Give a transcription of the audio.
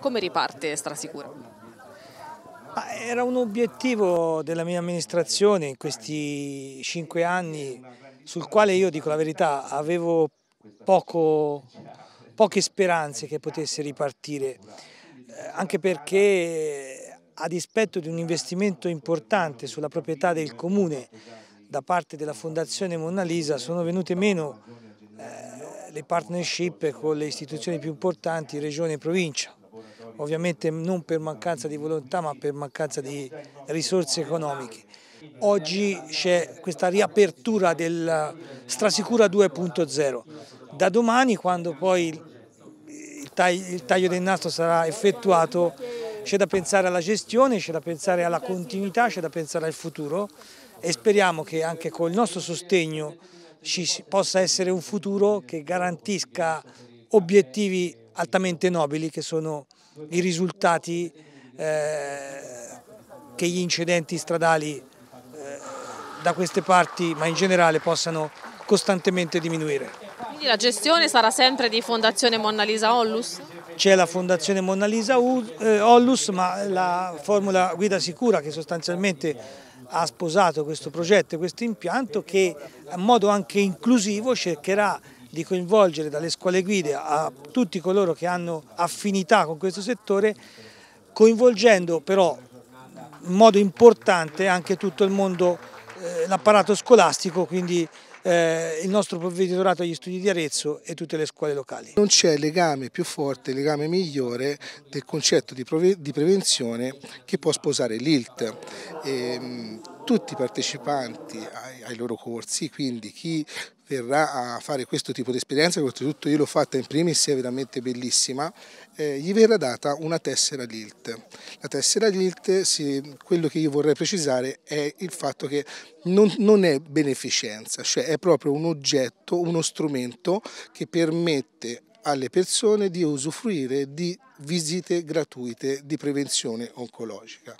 Come riparte Strasicura? era un obiettivo della mia amministrazione in questi cinque anni sul quale io dico la verità avevo poco, poche speranze che potesse ripartire eh, anche perché a dispetto di un investimento importante sulla proprietà del comune da parte della fondazione Mona Lisa sono venute meno eh, le partnership con le istituzioni più importanti, regione e provincia ovviamente non per mancanza di volontà ma per mancanza di risorse economiche. Oggi c'è questa riapertura del Strasicura 2.0, da domani quando poi il taglio, il taglio del nastro sarà effettuato c'è da pensare alla gestione, c'è da pensare alla continuità, c'è da pensare al futuro e speriamo che anche col nostro sostegno ci possa essere un futuro che garantisca obiettivi altamente nobili che sono i risultati eh, che gli incidenti stradali eh, da queste parti, ma in generale, possano costantemente diminuire. Quindi la gestione sarà sempre di Fondazione Mona Lisa Ollus? C'è la Fondazione Mona Lisa eh, Ollus, ma la formula Guida Sicura che sostanzialmente ha sposato questo progetto e questo impianto che in modo anche inclusivo cercherà di coinvolgere dalle scuole guide a tutti coloro che hanno affinità con questo settore, coinvolgendo però in modo importante anche tutto il mondo, eh, l'apparato scolastico, quindi eh, il nostro provveditorato agli studi di Arezzo e tutte le scuole locali. Non c'è legame più forte, legame migliore del concetto di, di prevenzione che può sposare l'ILT. Ehm, tutti i partecipanti ai, ai loro corsi, quindi chi verrà a fare questo tipo di esperienza, che oltretutto io l'ho fatta in primis, è veramente bellissima, eh, gli verrà data una tessera LILT. La tessera LILT, sì, quello che io vorrei precisare è il fatto che non, non è beneficenza, cioè è proprio un oggetto, uno strumento che permette alle persone di usufruire di visite gratuite di prevenzione oncologica.